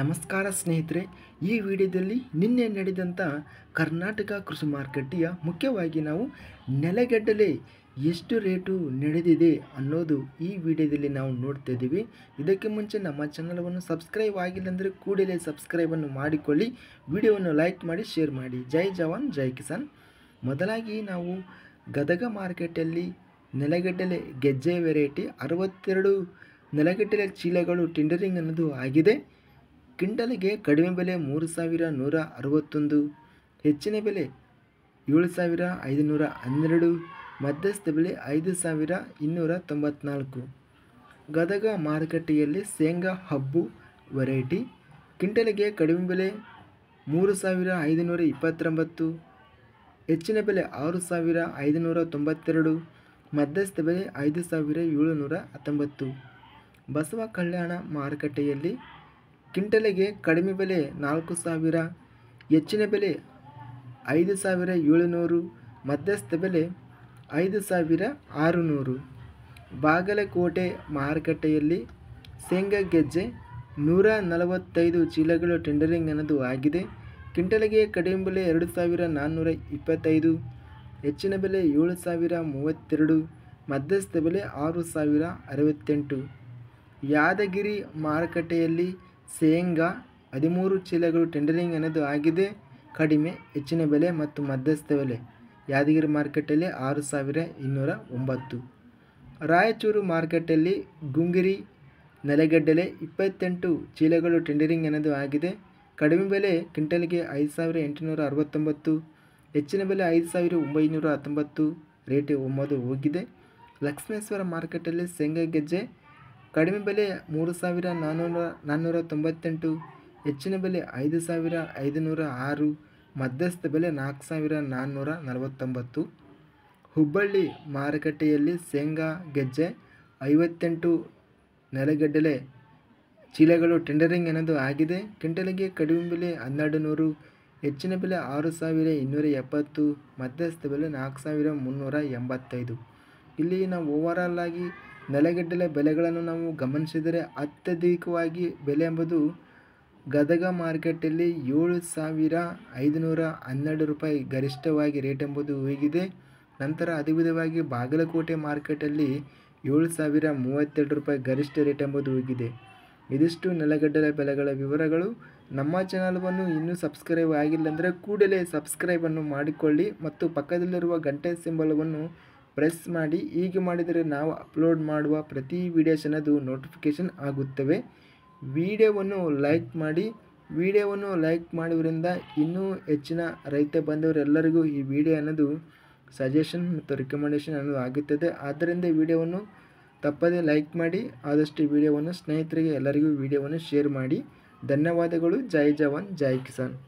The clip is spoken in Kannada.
ನಮಸ್ಕಾರ ಸ್ನೇಹಿತರೆ ಈ ವಿಡಿಯೋದಲ್ಲಿ ನಿನ್ನೆ ನಡೆದಂಥ ಕರ್ನಾಟಕ ಕೃಷಿ ಮಾರುಕಟ್ಟೆಯ ಮುಖ್ಯವಾಗಿ ನಾವು ನೆಲೆಗಡ್ಡಲೆ ಎಷ್ಟು ರೇಟು ನಡೆದಿದೆ ಅನ್ನೋದು ಈ ವಿಡಿಯೋದಲ್ಲಿ ನಾವು ನೋಡ್ತಾ ಇದ್ದೀವಿ ಇದಕ್ಕೆ ಮುಂಚೆ ನಮ್ಮ ಚಾನಲವನ್ನು ಸಬ್ಸ್ಕ್ರೈಬ್ ಆಗಿಲ್ಲ ಅಂದರೆ ಕೂಡಲೇ ಸಬ್ಸ್ಕ್ರೈಬನ್ನು ಮಾಡಿಕೊಳ್ಳಿ ವಿಡಿಯೋವನ್ನು ಲೈಕ್ ಮಾಡಿ ಶೇರ್ ಮಾಡಿ ಜೈ ಜವಾನ್ ಜೈ ಕಿಸಾನ್ ಮೊದಲಾಗಿ ನಾವು ಗದಗ ಮಾರ್ಕೆಟಲ್ಲಿ ನೆಲಗಡ್ಡಲೆ ಗೆಜ್ಜೆ ವೆರೈಟಿ ಅರವತ್ತೆರಡು ನೆಲಗಡ್ಡಲೆ ಚೀಲಗಳು ಟೆಂಡರಿಂಗ್ ಅನ್ನೋದು ಆಗಿದೆ ಕ್ವಿಂಟಲಿಗೆ ಕಡಿಮೆ ಬೆಲೆ ಮೂರು ಸಾವಿರ ನೂರ ಅರವತ್ತೊಂದು ಹೆಚ್ಚಿನ ಬೆಲೆ ಏಳು ಸಾವಿರ ಐದುನೂರ ಹನ್ನೆರಡು ಮಧ್ಯಸ್ಥ ಬೆಲೆ ಐದು ಸಾವಿರ ಇನ್ನೂರ ತೊಂಬತ್ನಾಲ್ಕು ಗದಗ ಮಾರುಕಟ್ಟೆಯಲ್ಲಿ ಶೇಂಗಾ ಹಬ್ಬು ವೆರೈಟಿ ಕಿಂಟಲಿಗೆ ಕಡಿಮೆ ಬೆಲೆ ಮೂರು ಸಾವಿರ ಐದುನೂರ ಇಪ್ಪತ್ತೊಂಬತ್ತು ಹೆಚ್ಚಿನ ಬೆಲೆ ಆರು ಸಾವಿರ ಐದುನೂರ ತೊಂಬತ್ತೆರಡು ಮಧ್ಯಸ್ಥ ಬೆಲೆ ಐದು ಸಾವಿರ ಏಳುನೂರ ಹತ್ತೊಂಬತ್ತು ಬಸವ ಕಲ್ಯಾಣ ಮಾರುಕಟ್ಟೆಯಲ್ಲಿ ಕಿಂಟಲೆಗೆ ಕಡಿಮೆ ಬೆಲೆ ನಾಲ್ಕು ಸಾವಿರ ಹೆಚ್ಚಿನ ಬೆಲೆ ಐದು ಸಾವಿರ ಏಳುನೂರು ಮಧ್ಯಸ್ಥ ಬೆಲೆ ಐದು ಸಾವಿರ ಆರುನೂರು ಬಾಗಲಕೋಟೆ ಮಾರುಕಟ್ಟೆಯಲ್ಲಿ ಶೇಂಗಾ ಗೆಜ್ಜೆ ನೂರ ನಲವತ್ತೈದು ಚೀಲಗಳು ಟೆಂಡರಿಂಗ್ ಅನ್ನೋದು ಆಗಿದೆ ಕಿಂಟಲೆಗೆ ಕಡಿಮೆ ಬೆಲೆ ಎರಡು ಸಾವಿರ ನಾನ್ನೂರ ಇಪ್ಪತ್ತೈದು ಹೆಚ್ಚಿನ ಬೆಲೆ ಏಳು ಸಾವಿರ ಮೂವತ್ತೆರಡು ಮಧ್ಯಸ್ಥ ಬೆಲೆ ಆರು ಸಾವಿರ ಅರವತ್ತೆಂಟು ಯಾದಗಿರಿ ಮಾರುಕಟ್ಟೆಯಲ್ಲಿ ಶೇಂಗಾ ಹದಿಮೂರು ಚೀಲಗಳು ಟೆಂಡರಿಂಗ್ ಅನ್ನೋದು ಆಗಿದೆ ಕಡಿಮೆ ಹೆಚ್ಚಿನ ಬೆಲೆ ಮತ್ತು ಮಧ್ಯಸ್ಥ ಬೆಲೆ ಯಾದಗಿರಿ ಮಾರ್ಕೆಟಲ್ಲಿ ಆರು ಸಾವಿರ ಇನ್ನೂರ ಒಂಬತ್ತು ರಾಯಚೂರು ಮಾರ್ಕೆಟಲ್ಲಿ ಗುಂಗಿರಿ ನೆಲಗಡ್ಡೆಲೆ ಇಪ್ಪತ್ತೆಂಟು ಚೀಲಗಳು ಟೆಂಡರಿಂಗ್ ಅನ್ನೋದು ಆಗಿದೆ ಕಡಿಮೆ ಬೆಲೆ ಕ್ವಿಂಟಲ್ಗೆ ಐದು ಸಾವಿರ ಎಂಟುನೂರ ಅರವತ್ತೊಂಬತ್ತು ಹೆಚ್ಚಿನ ಬೆಲೆ ಐದು ಸಾವಿರ ಒಂಬೈನೂರ ಹತ್ತೊಂಬತ್ತು ರೇಟ್ ಒಮ್ಮದು ಹೋಗಿದೆ ಲಕ್ಷ್ಮೇಶ್ವರ ಮಾರ್ಕೆಟಲ್ಲಿ ಶೇಂಗಾ ಗೆಜ್ಜೆ ಕಡಿಮೆ ಬೆಲೆ ಮೂರು ಸಾವಿರ ನಾನ್ನೂರ ನಾನ್ನೂರ ತೊಂಬತ್ತೆಂಟು ಹೆಚ್ಚಿನ ಬೆಲೆ ಐದು ಸಾವಿರ ಐದುನೂರ ಆರು ಮಧ್ಯಸ್ಥ ಬೆಲೆ ನಾಲ್ಕು ಸಾವಿರ ನಾನ್ನೂರ ನಲವತ್ತೊಂಬತ್ತು ಹುಬ್ಬಳ್ಳಿ ಮಾರುಕಟ್ಟೆಯಲ್ಲಿ ಶೇಂಗಾ ಗೆಜ್ಜೆ ಐವತ್ತೆಂಟು ನೆಲಗಡ್ಡೆಲೆ ಚೀಲಗಳು ಟೆಂಡರಿಂಗ್ ಅನ್ನೋದು ಆಗಿದೆ ಕ್ವಿಂಟಲಿಗೆ ಕಡಿಮೆ ಬೆಲೆ ಹನ್ನೆರಡು ನೂರು ಹೆಚ್ಚಿನ ಬೆಲೆ ಆರು ಸಾವಿರ ಇನ್ನೂರ ಎಪ್ಪತ್ತು ಮಧ್ಯಸ್ಥ ಬೆಲೆ ನಾಲ್ಕು ಸಾವಿರ ಮುನ್ನೂರ ಎಂಬತ್ತೈದು ಇಲ್ಲಿ ನಾವು ಓವರಾಲ್ ಆಗಿ ನೆಲಗಡಲೆ ಬೆಲೆಗಳನ್ನು ನಾವು ಗಮನಿಸಿದರೆ ಅತ್ಯಧಿಕವಾಗಿ ಬೆಲೆ ಎಂಬುದು ಗದಗ ಮಾರ್ಕೆಟಲ್ಲಿ ಏಳು ಸಾವಿರ ಐದುನೂರ ಹನ್ನೆರಡು ರೂಪಾಯಿ ಗರಿಷ್ಠವಾಗಿ ರೇಟ್ ಎಂಬುದು ಹೋಗಿದೆ ನಂತರ ಅದೇ ವಿಧವಾಗಿ ಬಾಗಲಕೋಟೆ ಮಾರ್ಕೆಟಲ್ಲಿ ಏಳು ಸಾವಿರ ಮೂವತ್ತೆರಡು ರೂಪಾಯಿ ಗರಿಷ್ಠ ರೇಟ್ ಎಂಬುದು ಹೋಗಿದೆ ಇದಿಷ್ಟು ನೆಲಗಡಲೆ ಬೆಲೆಗಳ ವಿವರಗಳು ನಮ್ಮ ಚಾನಲ್ವನ್ನು ಇನ್ನೂ ಸಬ್ಸ್ಕ್ರೈಬ್ ಆಗಿಲ್ಲ ಅಂದರೆ ಕೂಡಲೇ ಸಬ್ಸ್ಕ್ರೈಬನ್ನು ಮಾಡಿಕೊಳ್ಳಿ ಮತ್ತು ಪಕ್ಕದಲ್ಲಿರುವ ಗಂಟೆ ಸಿಂಬಲವನ್ನು ಪ್ರೆಸ್ ಮಾಡಿ ಹೀಗೆ ಮಾಡಿದರೆ ನಾವು ಅಪ್ಲೋಡ್ ಮಾಡುವ ಪ್ರತಿ ವಿಡಿಯೋಸ್ ಅನ್ನೋದು ನೋಟಿಫಿಕೇಷನ್ ಆಗುತ್ತವೆ ವಿಡಿಯೋವನ್ನು ಲೈಕ್ ಮಾಡಿ ವಿಡಿಯೋವನ್ನು ಲೈಕ್ ಮಾಡುವುದರಿಂದ ಇನ್ನೂ ಹೆಚ್ಚಿನ ರೈತ ಬಂದವರೆಲ್ಲರಿಗೂ ಈ ವಿಡಿಯೋ ಅನ್ನೋದು ಸಜೆಷನ್ ಮತ್ತು ರಿಕಮೆಂಡೇಷನ್ ಅನ್ನೋದು ಆಗುತ್ತದೆ ಆದ್ದರಿಂದ ವಿಡಿಯೋವನ್ನು ತಪ್ಪದೇ ಲೈಕ್ ಮಾಡಿ ಆದಷ್ಟು ವಿಡಿಯೋವನ್ನು ಸ್ನೇಹಿತರಿಗೆ ಎಲ್ಲರಿಗೂ ವಿಡಿಯೋವನ್ನು ಶೇರ್ ಮಾಡಿ ಧನ್ಯವಾದಗಳು ಜೈ ಜವಾನ್ ಜೈ ಕಿಸಾನ್